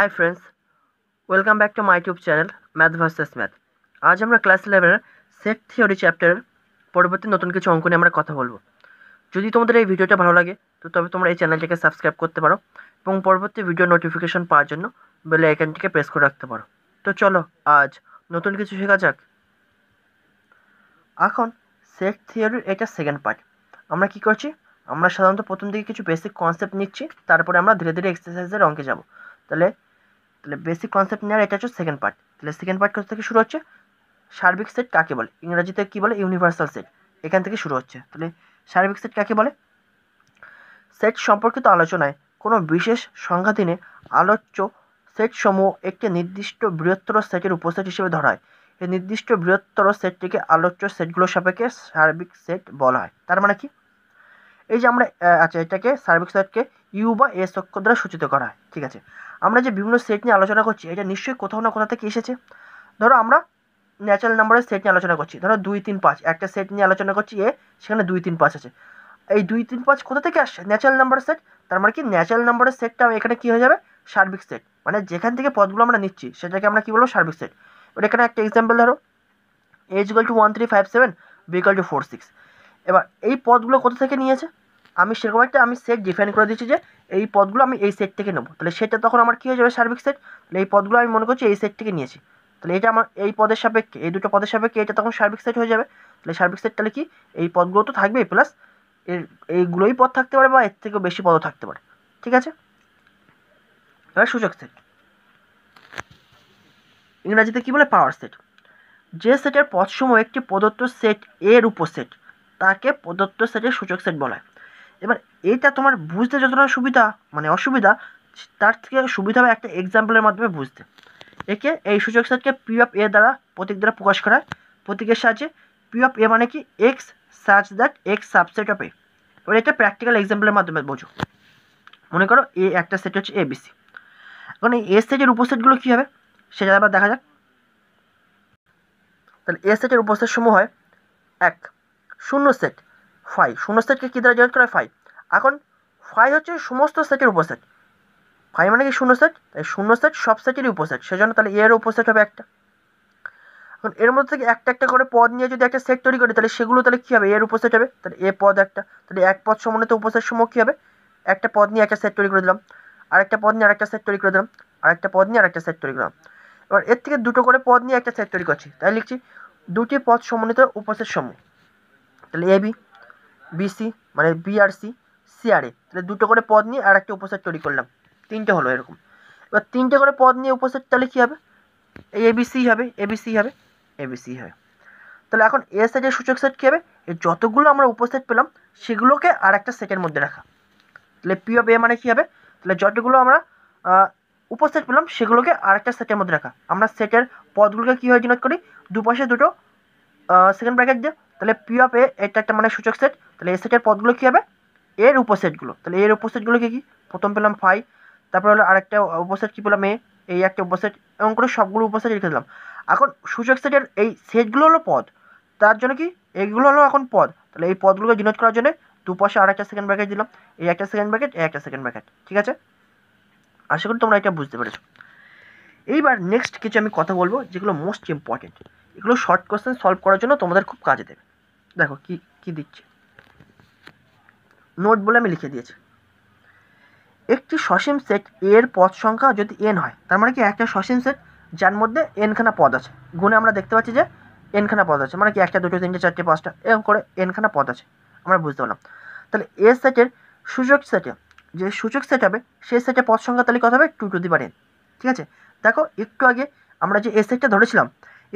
high friends welcome back to my YouTube channel math versus math আজ আমরা class ইলেভেনের set theory চ্যাপ্টারের পরবর্তী নতুন কিছু অঙ্ক নিয়ে আমরা কথা বলবো যদি তোমাদের এই ভিডিওটা ভালো লাগে তো তবে তোমরা এই চ্যানেলটিকে সাবস্ক্রাইব করতে পারো এবং পরবর্তী ভিডিও নোটিফিকেশান পাওয়ার জন্য বেল আইকনটিকে প্রেস করে রাখতে পারো তো চলো আজ নতুন কিছু শেখা যাক এখন সেট থিওরির এটা সেকেন্ড পার্ট আমরা কি করছি আমরা সাধারণত প্রথম দিকে কিছু বেসিক কনসেপ্ট নিচ্ছি তারপরে আমরা ধীরে ধীরে এক্সারসাইজের অঙ্কে যাব তাহলে তাহলে বেসিক কনসেপ্ট নেওয়ার এটা হচ্ছে সেকেন্ড পার্ট তাহলে সেকেন্ড পার্ট থেকে শুরু হচ্ছে সার্বিক সেট কাকে বলে ইংরাজিতে কী বলে ইউনিভার্সাল সেট এখান থেকে শুরু হচ্ছে তাহলে সার্বিক সেট কাকে বলে সেট সম্পর্কিত আলোচনায় কোনো বিশেষ সংঘাতিনে আলোচ্য সেট সমূহ একটি নির্দিষ্ট বৃহত্তর সেটের উপসেট হিসেবে ধরা হয় এই নির্দিষ্ট বৃহত্তর সেটটিকে আলোচ্য সেটগুলোর সাপেক্ষে সার্বিক সেট বলা হয় তার মানে কি এই যে আমরা আচ্ছা এটাকে সার্বিক সেটকে ইউ বা এস অক্ষর দ্বারা সূচিত করা হয় ঠিক আছে আমরা যে বিভিন্ন সেট নিয়ে আলোচনা করছি এটা নিশ্চয়ই কোথাও না কোথাও থেকে এসেছে ধরো আমরা ন্যাচারাল নাম্বারের সেট নিয়ে আলোচনা করছি ধরো দুই তিন পাঁচ একটা সেট নিয়ে আলোচনা করছি এ সেখানে দুই তিন পাঁচ আছে এই দুই তিন পাঁচ কোথা থেকে আসছে ন্যাচারাল নাম্বারের সেট তার মানে কি ন্যাচারাল নাম্বারের সেটটা এখানে কী হয়ে যাবে সার্বিক সেট মানে যেখান থেকে পদগুলো আমরা নিচ্ছি সেটাকে আমরা কী বলবো সার্বিক সেট এবার এখানে একটা এক্সাম্পল ধরো as equal to one three five seven B equal to four six এবার এই পদগুলো কোথা থেকে নিয়েছে আমি সেরকম একটা আমি সেট ডিফাইন করে দিচ্ছি যে এই পদগুলো আমি এই সেট থেকে নেবো তাহলে সেটা তখন আমার কী হয়ে যাবে সার্বিক সেট তাহলে এই পদগুলো আমি মনে করছি এই সেট থেকে নিয়েছি তাহলে এটা আমার এই পদের সাপেক্ষে এই দুটো পদের সাপেক্ষে এটা তখন সার্বিক সেট হয়ে যাবে তাহলে সার্বিক সেট তাহলে কি এই পদগুলো তো থাকবেই প্লাস এর এইগুলোই পদ থাকতে পারে বা এর থেকেও বেশি পদও থাকতে পারে ঠিক আছে এবার সূচক সেট ইংরাজিতে কী বলে পাওয়ার সেট যে সেটের পদসমূহ একটি প্রদত্ত সেট এর উপসেট তাকে প্রদত্ত সেটের সূচক সেট বলা হয় এবার এটা তোমার বুঝতে যতটা সুবিধা মানে অসুবিধা তার থেকে সুবিধা হবে একটা এক্সাম্পলের মাধ্যমে বুঝতে একে এই সূচক সেটকে পি অফ এ দ্বারা প্রতীক দ্বারা প্রকাশ করা প্রতীকের সাহায্যে পি অফ এ মানে কি এক্স সার্চ that x subset of A এবার এটা প্র্যাকটিক্যাল এক্সাম্পলের মাধ্যমে বোঝো মনে করো এ একটা সেট হচ্ছে এবিসি এখন এই এ সেটের উপসেটগুলো কী হবে সেটা আবার দেখা যাক তাহলে এ সেটের উপসেট সমূহ হয় এক শূন্য সেট ফাই শূন্য সেটকে কী দ্বারা ডিনোট করা হয় ফাই এখন ফাই হচ্ছে সমস্ত সেটের উপসেট ফাই মানে কি শূন্য সেট তাই শূন্য সেট সব সেটেরই উপসেট সেজন্য তাহলে এর উপসেট হবে একটা এখন এর মধ্যে থেকে একটা একটা করে পদ নিয়ে যদি একটা সেট তৈরি করি তাহলে সেগুলো তাহলে কী হবে এর উপসেট হবে তাহলে এ পদ একটা তাহলে এক পদ সমন্বিত উপসেট সমূহ কী হবে একটা পদ নিয়ে একটা সেট তৈরি করে দিলাম আরেকটা পদ নিয়ে আরেকটা সেট তৈরি করে দিলাম আরেকটা পদ নিয়ে আরেকটা সেট তৈরি করলাম এবার এর থেকে দুটো করে পদ নিয়ে একটা সেট তৈরি করছি তাই লিখছি দুটি পদ সমন্বিত উপসেট সমূহ তাহলে এ বি বিসি মানে বিআরসি সিআরএ তাহলে দুটো করে পদ নিয়ে আর একটা উপসেট তৈরি করলাম তিনটে হলো এরকম এবার তিনটে করে পদ নিয়ে উপসেট তাহলে কী হবে এই এবিসি হবে এবিসি হবে এবিসি হবে তাহলে এখন এ সেটের সূচক সেট কী হবে এর যতগুলো আমরা উপসেট পেলাম সেগুলোকে আর একটা সেটের মধ্যে রাখা তাহলে পি অফ এ মানে কী হবে তাহলে যতগুলো আমরা উপসেট পেলাম সেগুলোকে আরেকটা সেটের মধ্যে রাখা আমরা সেটের পদগুলোকে কীভাবে ডিনোট করি দুপাশে দুটো সেকেন্ড ব্র্যাকেট দিয়ে তাহলে পি অফ এ এটা একটা মানে সূচক সেট তাহলে এ সেটের পদগুলো কী হবে এর উপসেটগুলো তাহলে এর উপসেটগুলো কী কী প্রথম পেলাম ফাই তারপরে হলো আরেকটা উপসেট কী পেলাম এ এই একটা উপসেট এবং করে সবগুলো উপসেট লিখে দিলাম এখন সূচক সেটের এই সেটগুলো হলো পদ তার জন্য কি এইগুলো হলো এখন পদ তাহলে এই পদগুলোকে ডিনোট করার জন্য দুপাশে আর একটা সেকেন্ড ব্র্যাকেট দিলাম এই একটা সেকেন্ড ব্র্যাকেট এই একটা সেকেন্ড ব্র্যাকেট ঠিক আছে আশা করি তোমরা এটা বুঝতে পেরেছো এইবার নেক্সট কিছু আমি কথা বলবো যেগুলো মোস্ট ইম্পর্টেন্ট এগুলো শর্ট কোয়েশ্চেন সলভ করার জন্য তোমাদের খুব কাজে দেবে দেখো কি কি দিচ্ছে নোট বলে আমি লিখে দিয়েছি একটি সসীম সেট এর পদ সংখ্যা যদি এন হয় তার মানে কি একটা সসীম সেট যার মধ্যে এনখানা পদ আছে গুণে আমরা দেখতে পাচ্ছি যে এনখানা পদ আছে মানে কি একটা দুটো তিনটে চারটে পাঁচটা এরকম করে এনখানা পদ আছে আমরা বুঝতে পারলাম তাহলে এ সেটের সূচক সেটে যে সূচক সেট হবে সেই সেটে পদ সংখ্যা তাহলে কত হবে টু টু দি এন ঠিক আছে দেখো একটু আগে আমরা যে এ সেটটা ধরেছিলাম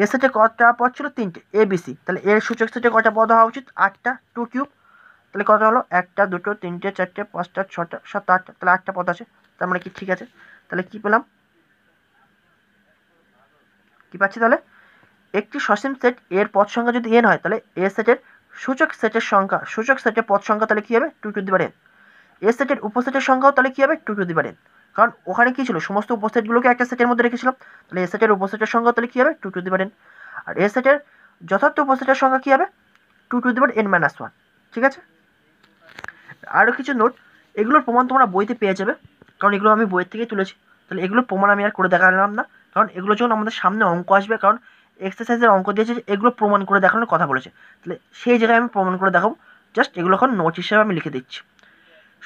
এর সাথে কটা পদ ছিল তিনটে এবিসি তাহলে এর সূচক সাথে কটা পদ হওয়া উচিত আটটা টু কিউব তাহলে কত হলো একটা দুটো তিনটে চারটে পাঁচটা ছটা সাত আটটা তাহলে আটটা পদ আছে তার মানে কি ঠিক আছে তাহলে কি পেলাম কি পাচ্ছি তাহলে একটি সসীম সেট এর পদ সংখ্যা যদি এন হয় তাহলে এ সেটের সূচক সেটের সংখ্যা সূচক সেটের পদ সংখ্যা তাহলে কী হবে টু টু দিবার এন এ সেটের উপসেটের সংখ্যাও তাহলে কী হবে টু টু দিবার এন কারণ ওখানে কী ছিল সমস্ত উপসেটগুলোকে একটা সেটের মধ্যে রেখেছিলাম তাহলে এ সেটের উপসেটের সংখ্যা তাহলে কী হবে টু টু দি পারেন আর এ সেটের যথার্থ উপসেটের সংখ্যা কী হবে টু টু দি পারেন এন মাইনাস ওয়ান ঠিক আছে আরও কিছু নোট এগুলোর প্রমাণ তোমরা বইতে পেয়ে যাবে কারণ এগুলো আমি বইয়ের থেকেই তুলেছি তাহলে এগুলোর প্রমাণ আমি আর করে দেখালাম না কারণ এগুলো যখন আমাদের সামনে অঙ্ক আসবে কারণ এক্সারসাইজের অঙ্ক দিয়েছে এগুলো প্রমাণ করে দেখানোর কথা বলেছে তাহলে সেই জায়গায় আমি প্রমাণ করে দেখাবো জাস্ট এগুলো এখন নোট হিসেবে আমি লিখে দিচ্ছি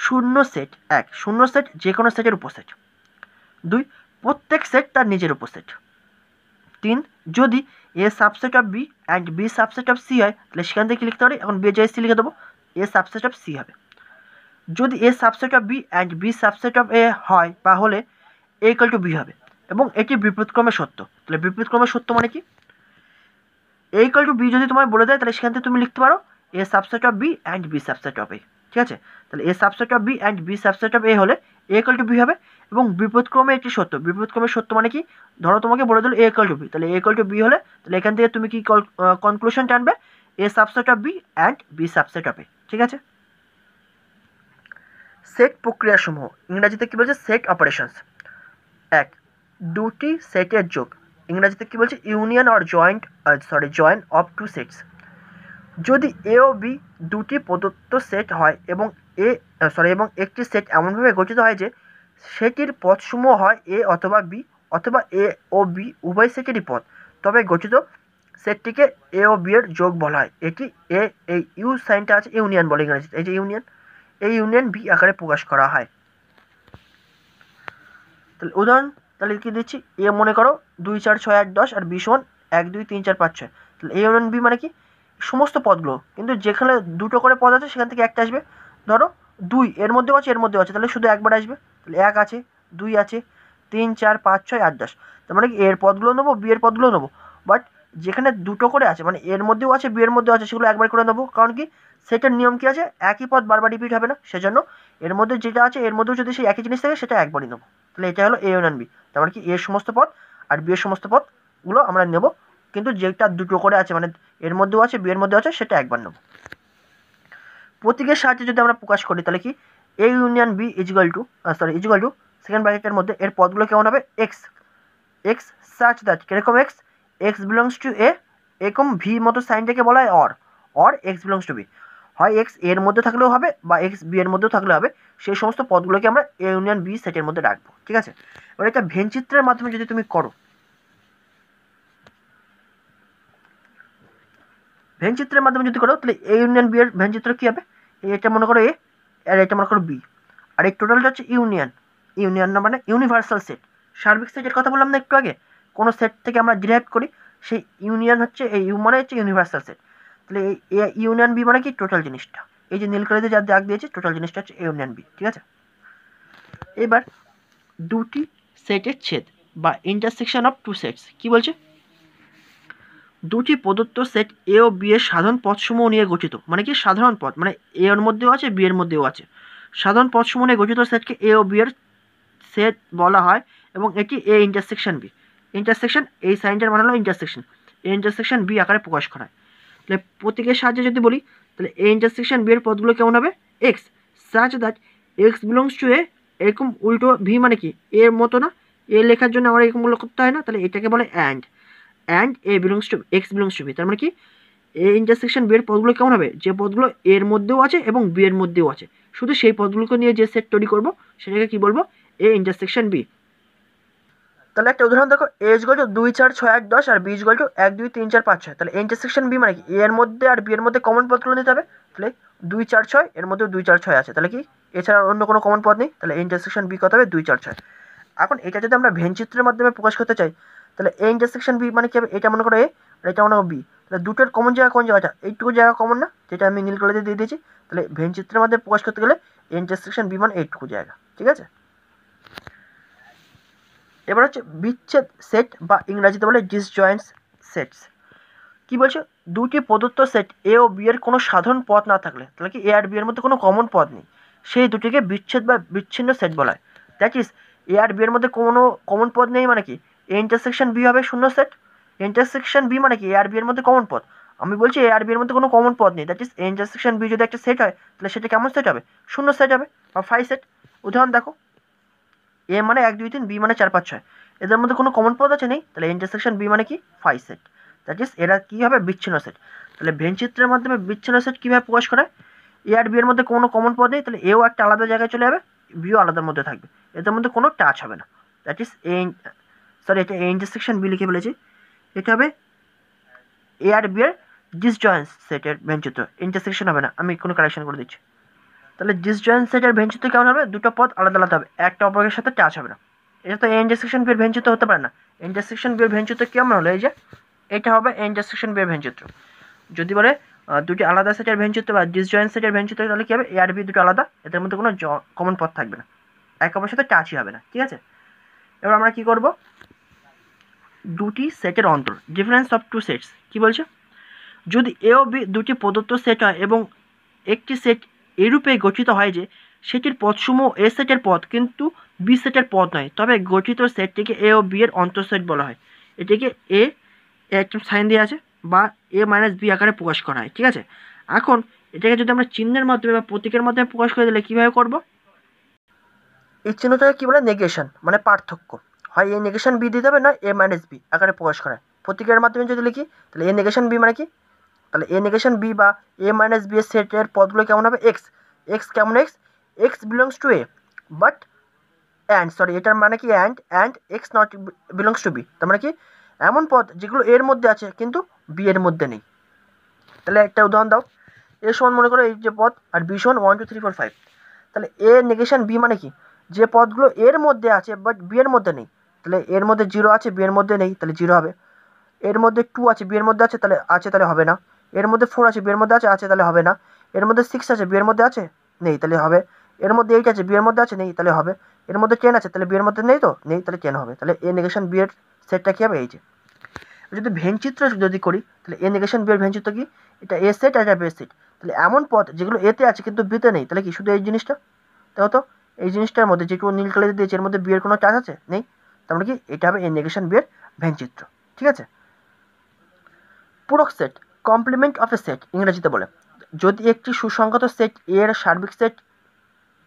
শূন্য সেট এক শূন্য সেট যে কোনো সেটের উপসেট দুই প্রত্যেক সেট তার নিজের উপসেট তিন যদি A subset of B and B subset of C হয় তাহলে সেখান থেকে লিখতে পারি এখন বি জয় সি লিখে দেবো এ সাবসেট অফ সি হবে যদি A subset of B and B subset of A হয় বা হলে এ ইকাল টু বি হবে এবং এটি বিপরীতক্রমে সত্য তাহলে বিপরীতক্রমে সত্য মানে কি এ ইকাল টু বি যদি তোমায় বলে দেয় তাহলে সেখান থেকে তুমি লিখতে পারো A subset of B and B subset of A ঠিক আছে তাহলে A subset of B and B subset of A হলে এ ইকাল টু বি হবে এবং বিপদক্রমে একটি সত্য বিপদক্রমে সত্য মানে কি ধরো তোমাকে বলে দিল এ ইকাল টু বি তাহলে এ ইকাল টু বি হলে তাহলে এখান থেকে তুমি কি কনক্লুশন টানবে A subset of B and B subset of A ঠিক আছে সেট প্রক্রিয়াসমূহ ইংরাজিতে কী বলছে সেট অপারেশনস এক দুটি সেটের যোগ ইংরাজিতে কী বলছে union or joint sorry join of two sets যদি এ ও বি দুটি প্রদত্ত সেট হয় এবং এ সরি এবং একটি সেট এমনভাবে গঠিত হয় যে সেটির পথসমূহ হয় এ অথবা বি অথবা এ ও বি উভয় সেটেরই পথ তবে গঠিত সেটটিকে এ ও বি এর যোগ বলা হয় এটি এ এই ইউ সাইনটা আছে ইউনিয়ন বলে ইংরেজিতে এই যে ইউনিয়ন এই ইউনিয়ন বি আকারে প্রকাশ করা হয় তাহলে উদাহরণ তাহলে কি দিচ্ছি এ মনে করো দুই চার ছয় আট দশ আর বি সমান এক দুই তিন চার পাঁচ ছয় তাহলে এ ইউনিয়ন বি মানে কি সমস্ত পদগুলো কিন্তু যেখানে দুটো করে পদ আছে সেখান থেকে একটা আসবে ধরো দুই এর মধ্যেও আছে এর মধ্যেও আছে তাহলে শুধু একবার আসবে তাহলে এক আছে দুই আছে তিন চার পাঁচ ছয় আট দশ তার মানে কি এর পদগুলো নেবো বিয়ের পদগুলো নেবো বাট যেখানে দুটো করে আছে মানে এর মধ্যেও আছে বিয়ের মধ্যেও আছে সেগুলো একবার করে নেবো কারণ কি সেটার নিয়ম কী আছে একই পদ বারবার রিপিট হবে না সেজন্য এর মধ্যে যেটা আছে এর মধ্যেও যদি সেই একই জিনিস থাকে সেটা একবারই নেবো তাহলে এটা হলো এ ইউনিয়ন বি তার মানে কি এর সমস্ত পদ আর বিয়ের সমস্ত পদগুলো আমরা নেবো কিন্তু যেটা দুটো করে আছে মানে এর মধ্যেও আছে বি এর মধ্যেও আছে সেটা একবার নেব প্রতীকের সাহায্যে যদি আমরা প্রকাশ করি তাহলে কি A union B equal to sorry equal to second ব্র্যাকেটের মধ্যে এর পদগুলো কেমন হবে এক্স এক্স সার্চ দ্যাট কিরকম x x belongs to A এরকম ভি মতো সাইনটাকে বলা হয় or or x belongs to B হয় এক্স এর মধ্যে থাকলেও হবে বা এক্স বি এর মধ্যেও থাকলে হবে সেই সমস্ত পদগুলোকে আমরা এ ইউনিয়ন বি সেটের মধ্যে রাখবো ঠিক আছে এবার এটা ভেনচিত্রের মাধ্যমে যদি তুমি করো চিত্রের মাধ্যমে যদি করো তাহলে এ ইউনিয়ন বি এর চিত্র কী হবে এটা মনে করো এ আর এটা মনে করো বি আর এই টোটালটা হচ্ছে ইউনিয়ন ইউনিয়ন না মানে ইউনিভার্সাল সেট সার্বিক সেটের কথা বললাম না একটু আগে কোনো সেট থেকে আমরা ডিরাইভ করি সেই ইউনিয়ন হচ্ছে এই ইউ মানে হচ্ছে ইউনিভার্সাল সেট তাহলে এ ইউনিয়ন বি মানে কি টোটাল জিনিসটা এই যে নীলকালিতে যা দাগ দিয়েছে টোটাল জিনিসটা হচ্ছে ইউনিয়ন বি ঠিক আছে এবার দুটি সেটের ছেদ বা ইন্টারসেকশন অফ টু সেটস কি বলছে দুটি প্রদত্ত সেট এ ও বি এর সাধারণ পথসমূহ নিয়ে গঠিত মানে কি সাধারণ পথ মানে এ এর মধ্যেও আছে বি এর মধ্যেও আছে সাধারণ পথসমূহ নিয়ে গঠিত সেটকে এ ও বি এর সেট বলা হয় এবং এটি এ ইন্টারসেকশন বি ইন্টারসেকশন এই সাইনটার মানে হলো ইন্টারসেকশন এ ইন্টারসেকশন বি আকারে প্রকাশ করা হয় তাহলে প্রতীকের সাহায্যে যদি বলি তাহলে এ ইন্টারসেকশন বি এর পদগুলো কেমন হবে x such that x belongs to A এরকম উল্টো ভি মানে কি এর মতো না এ লেখার জন্য আমার এরকমগুলো করতে হয় না তাহলে এটাকে বলে and and A belongs to x belongs to B তার মানে কি এ ইন্টারসেকশন বি এর পদগুলো কেমন হবে যে পদগুলো এর মধ্যেও আছে এবং বি এর মধ্যেও আছে শুধু সেই পদগুলোকে নিয়ে যে সেট তৈরি করব সেটাকে কি বলবো এ ইন্টারসেকশন বি তাহলে একটা উদাহরণ দেখো এ ইজ টু দুই চার ছয় আট দশ আর বি ইজ টু এক দুই তিন চার পাঁচ ছয় তাহলে ইন্টারসেকশন বি মানে কি এর মধ্যে আর বি এর মধ্যে কমন পদগুলো নিতে হবে তাহলে দুই চার ছয় এর মধ্যে দুই চার ছয় আছে তাহলে কি এছাড়া অন্য কোনো কমন পদ নেই তাহলে ইন্টারসেকশন বি কত হবে দুই চার ছয় এখন এটা যদি আমরা ভেন চিত্রের মাধ্যমে প্রকাশ করতে চাই তাহলে এ ইন্টারসেকশন বি মানে কী হবে এটা মনে করো এ আর এটা মনে হবে বি তাহলে দুটোর কমন জায়গা কোন আছে আচ্ছা, এইটুকু জায়গা কমন না যেটা আমি নীল কালারে দিয়ে দিয়েছি তাহলে ভেন চিত্রের মধ্যে প্রকাশ করতে গেলে এ ইন্টারসেকশন বি মানে এইটুকু জায়গা ঠিক আছে এবার হচ্ছে বিচ্ছেদ সেট বা ইংরাজিতে বলে ডিসজয়েন্টস সেটস কি বলছে দুটি প্রদত্ত সেট এ ও বি এর কোনো সাধারণ পথ না থাকলে তাহলে কি এ আর বি এর মধ্যে কোনো কমন পথ নেই সেই দুটিকে বিচ্ছেদ বা বিচ্ছিন্ন সেট বলা হয় দ্যাট ইজ এ আর বি এর মধ্যে কোনো কমন পথ নেই মানে কি ইন্টারসেকশন বি হবে শূন্য সেট ইন্টারসেকশন বি মানে কি এ আর বি এর মধ্যে কমন পথ আমি বলছি এ আর বি এর মধ্যে কোনো কমন পথ নেই দ্যাট ইস ইন্টারসেকশন বি যদি একটা সেট হয় তাহলে সেটা কেমন সেট হবে শূন্য সেট হবে বা ফাইভ সেট উদাহরণ দেখো এ মানে এক দুই তিন বি মানে চার পাঁচ ছয় এদের মধ্যে কোনো কমন পথ আছে নেই তাহলে ইন্টারসেকশন বি মানে কি ফাইভ সেট দ্যাট ইস এরা কী হবে বিচ্ছিন্ন সেট তাহলে ভেনচিত্রের মাধ্যমে বিচ্ছিন্ন সেট কীভাবে প্রকাশ করে এ আর বি এর মধ্যে কোনো কমন পথ নেই তাহলে এও একটা আলাদা জায়গায় চলে যাবে বিও আলাদার মধ্যে থাকবে এদের মধ্যে কোনো টাচ হবে না দ্যাট ইস এ সরি এটা ইন্টারসেকশন বি লিখে ফেলেছি এটা হবে এ আর বি এর ডিসজয়েন্স সেটের ভেঞ্চিত্র ইন্টারসেকশন হবে না আমি কোনো কারেকশন করে দিচ্ছি তাহলে ডিসজয়েন্ট সেটের ভেঞ্চিত্র কেমন হবে দুটো পথ আলাদা আলাদা হবে একটা অপরের সাথে টাচ হবে না এটা তো ইন্টারসেকশন বিয়ের ভেঞ্চিত্র হতে পারে না ইন্টারসেকশন বিয়ের ভেঞ্চিত্র কেমন হলো এই যে এটা হবে ইন্টারসেকশন বিয়ের ভেঞ্চিত্র যদি বলে দুটি আলাদা সেটের ভেঞ্চিত্র বা ডিসজয়েন্ট সেটের ভেঞ্চিত্র তাহলে কী হবে এ আর বি দুটো আলাদা এদের মধ্যে কোনো কমন পথ থাকবে না এক অপরের সাথে টাচই হবে না ঠিক আছে এবার আমরা কি করব দুটি সেটের অন্তর ডিফারেন্স অফ টু সেটস কি বলছে যদি এ ও বি দুটি প্রদত্ত সেট হয় এবং একটি সেট এরূপে গঠিত হয় যে সেটির পথসম এ সেটের পথ কিন্তু বি সেটের পথ নয় তবে গঠিত সেটটিকে এ ও বি এর অন্তঃসেট বলা হয় এটিকে এ একটা সাইন দিয়ে আছে বা এ মাইনাস বি আকারে প্রকাশ করা হয় ঠিক আছে এখন এটাকে যদি আমরা চিহ্নের মাধ্যমে বা প্রতীকের মাধ্যমে প্রকাশ করে দিলে কীভাবে করবো এই চিহ্নটাকে কী বলে নেগেশন মানে পার্থক্য হয় এ নেগেশন বি দিতে হবে না এ মাইনাস বি আকারে প্রকাশ করা প্রতিক্রিয়ার মাধ্যমে যদি লিখি তাহলে এ নেগেশন বি মানে কি তাহলে এ নেগেশন বি বা এ মাইনাস বি এর সেটের পদগুলো কেমন হবে এক্স এক্স কেমন x x belongs to A but and sorry এটার মানে কি and and x not belongs to B তার মানে কি এমন পদ যেগুলো এর মধ্যে আছে কিন্তু বি এর মধ্যে নেই তাহলে একটা উদাহরণ দাও এ সমান মনে করো এই যে পদ আর বি সমান one two three four five তাহলে এ নেগেশন বি মানে কি যে পদগুলো এর মধ্যে আছে বাট বি এর মধ্যে নেই তাহলে এর মধ্যে জিরো আছে বি এর মধ্যে নেই তাহলে জিরো হবে এর মধ্যে টু আছে বি এর মধ্যে আছে তাহলে আছে তাহলে হবে না এর মধ্যে ফোর আছে বি এর মধ্যে আছে আছে তাহলে হবে না এর মধ্যে সিক্স আছে বি এর মধ্যে আছে নেই তাহলে হবে এর মধ্যে এইট আছে বি এর মধ্যে আছে নেই তাহলে হবে এর মধ্যে টেন আছে তাহলে বি এর মধ্যে নেই তো নেই তাহলে টেন হবে তাহলে এ নেগেশন বি এর সেটটা কী হবে এই যে যদি ভেনচিত্র যদি করি তাহলে এ নেগেশন বি এর ভেনচিত্র কি এটা এ সেট আর এটা বে সেট তাহলে এমন পথ যেগুলো এতে আছে কিন্তু বিতে নেই তাহলে কি শুধু এই জিনিসটা তাই তো এই জিনিসটার মধ্যে যেটুকু নীল কালি দিয়েছে এর মধ্যে বিয়ের কোনো চার্জ আছে নেই তার মানে কি এটা হবে ইন্ডিকেশন নেগেশন বিয়ের ভ্যানচিত্র ঠিক আছে পূরক set complement of A set ইংরেজিতে বলে যদি একটি সুসংগত সেট এর সার্বিক সেট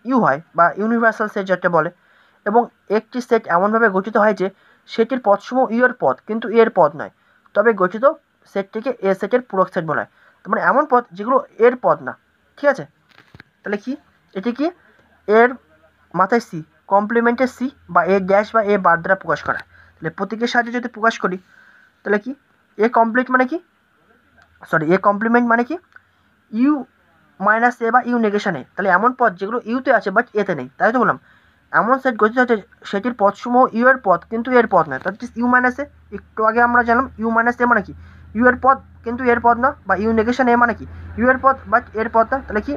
ইউ হয় বা ইউনিভার্সাল সেট যেটা বলে এবং একটি সেট এমনভাবে গঠিত হয় যে সেটির পথসমূহ ইউ এর পথ কিন্তু এর পথ নয় তবে গঠিত সেটটিকে এ সেটের পূরক সেট বলা হয় তার মানে এমন পথ যেগুলো এর পথ না ঠিক আছে তাহলে কি এটি কি এর মাথায় সি কমপ্লিমেন্টে সি বা এ ড্যাশ বা এ বার দ্বারা প্রকাশ করা তাহলে প্রতীকের সাহায্যে যদি প্রকাশ করি তাহলে কি এ কমপ্লিট মানে কি সরি এ কমপ্লিমেন্ট মানে কি ইউ মাইনাস এ বা ইউ নেগেশানে তাহলে এমন পথ যেগুলো ইউতে আছে বাট এতে নেই তাই তো বললাম এমন সেট গঠিত হচ্ছে সেটির সমূহ ইউ এর পথ কিন্তু এর পথ নয় তাহলে ইউ মাইনাস এ একটু আগে আমরা জানলাম ইউ মাইনাস এ মানে কি ইউ এর পথ কিন্তু এর পথ না বা ইউ নেগেশানে এ মানে কি ইউ এর পথ বাট এর পথ না তাহলে কি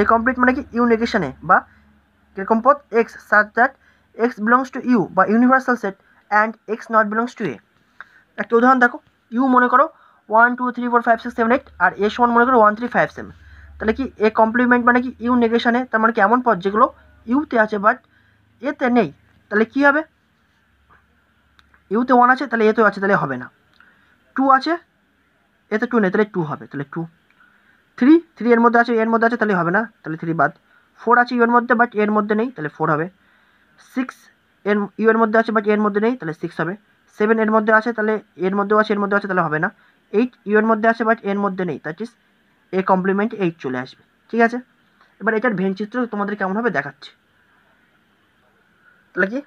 এ কমপ্লিট মানে কি ইউ নেগেশানে এ বা কিরকম পথ X such that x belongs to U বা universal set and x not belongs to A একটা উদাহরণ দেখো ইউ মনে করো one two three four five six seven eight আর এ সমান মনে করো ওয়ান থ্রি ফাইভ সেভেন তাহলে কি এ কমপ্লিমেন্ট মানে কি ইউ নেগেশানে তার মানে কি এমন পথ যেগুলো ইউতে আছে বাট এতে নেই তাহলে কি হবে ইউতে ওয়ান আছে তাহলে এতেও আছে তাহলে হবে না টু আছে এতে টু নেই তাহলে টু হবে তাহলে টু থ্রি থ্রি এর মধ্যে আছে এর মধ্যে আছে তাহলে হবে না তাহলে থ্রি বাদ ফোর আছে ইউর মধ্যে বাট এর মধ্যে নেই তাহলে ফোর হবে সিক্স এর ইউর মধ্যে আছে বাট এর মধ্যে নেই তাহলে সিক্স হবে সেভেন এর মধ্যে আছে তাহলে এর মধ্যেও আছে এর মধ্যে আছে তাহলে হবে না এইট ইউর মধ্যে আছে বাট এর মধ্যে নেই that is A complement eight চলে আসবে ঠিক আছে এবার এটার ভেন চিত্র তোমাদের কেমন হবে দেখাচ্ছি তাহলে কি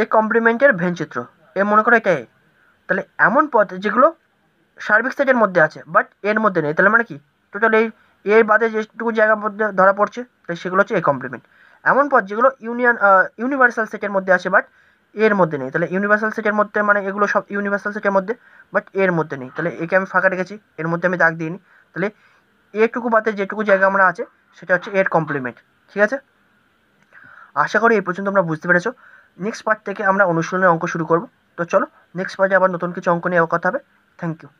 এ কমপ্লিমেন্টের ভেন চিত্র এ মনে করো এটা এ তাহলে এমন পথ যেগুলো সার্বিক সেটের মধ্যে আছে বাট এর মধ্যে নেই তাহলে মানে কি টোটাল এই এর বাদে যেটুকু জায়গার মধ্যে ধরা পড়ছে তাই সেগুলো হচ্ছে এ কমপ্লিমেন্ট এমন পথ যেগুলো ইউনিয়ন ইউনিভার্সাল সেটের মধ্যে আছে বাট এর মধ্যে নেই তাহলে ইউনিভার্সাল সেটের মধ্যে মানে এগুলো সব ইউনিভার্সাল সেটের মধ্যে বাট এর মধ্যে নেই তাহলে একে আমি ফাঁকা রেখেছি এর মধ্যে আমি দাগ দিইনি তাহলে এটুকু বাদে যেটুকু জায়গা আমরা আছে সেটা হচ্ছে এর কমপ্লিমেন্ট ঠিক আছে আশা করি এই পর্যন্ত আমরা বুঝতে পেরেছো নেক্সট পার্ট থেকে আমরা অনুশীলনের অঙ্ক শুরু করব তো চলো নেক্সট পার্টে আবার নতুন কিছু অঙ্ক নিয়ে কথা হবে থ্যাংক ইউ